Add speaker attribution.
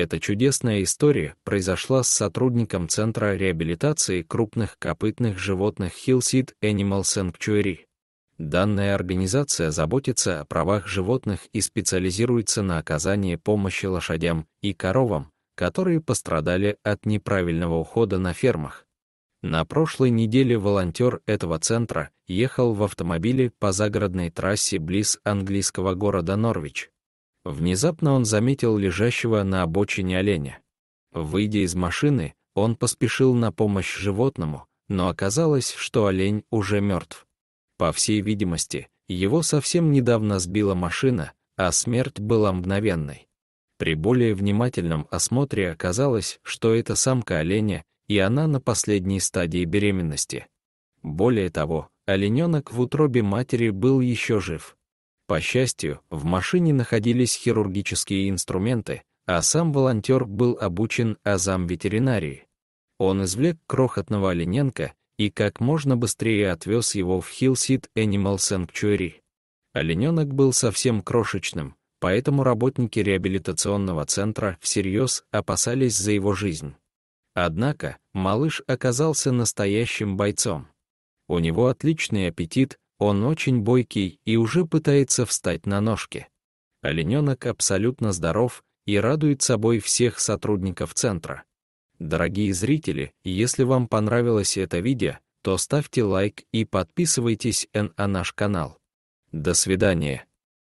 Speaker 1: Эта чудесная история произошла с сотрудником Центра реабилитации крупных копытных животных Hillseed Animal Sanctuary. Данная организация заботится о правах животных и специализируется на оказании помощи лошадям и коровам, которые пострадали от неправильного ухода на фермах. На прошлой неделе волонтер этого центра ехал в автомобиле по загородной трассе близ английского города Норвич. Внезапно он заметил лежащего на обочине оленя. Выйдя из машины, он поспешил на помощь животному, но оказалось, что олень уже мертв. По всей видимости, его совсем недавно сбила машина, а смерть была мгновенной. При более внимательном осмотре оказалось, что это самка оленя, и она на последней стадии беременности. Более того, олененок в утробе матери был еще жив. По счастью, в машине находились хирургические инструменты, а сам волонтер был обучен азам ветеринарии. Он извлек крохотного олененка и как можно быстрее отвез его в Hillseed Animal Sanctuary. Олененок был совсем крошечным, поэтому работники реабилитационного центра всерьез опасались за его жизнь. Однако малыш оказался настоящим бойцом. У него отличный аппетит, он очень бойкий и уже пытается встать на ножки. Олененок абсолютно здоров и радует собой всех сотрудников центра. Дорогие зрители, если вам понравилось это видео, то ставьте лайк и подписывайтесь на наш канал. До свидания.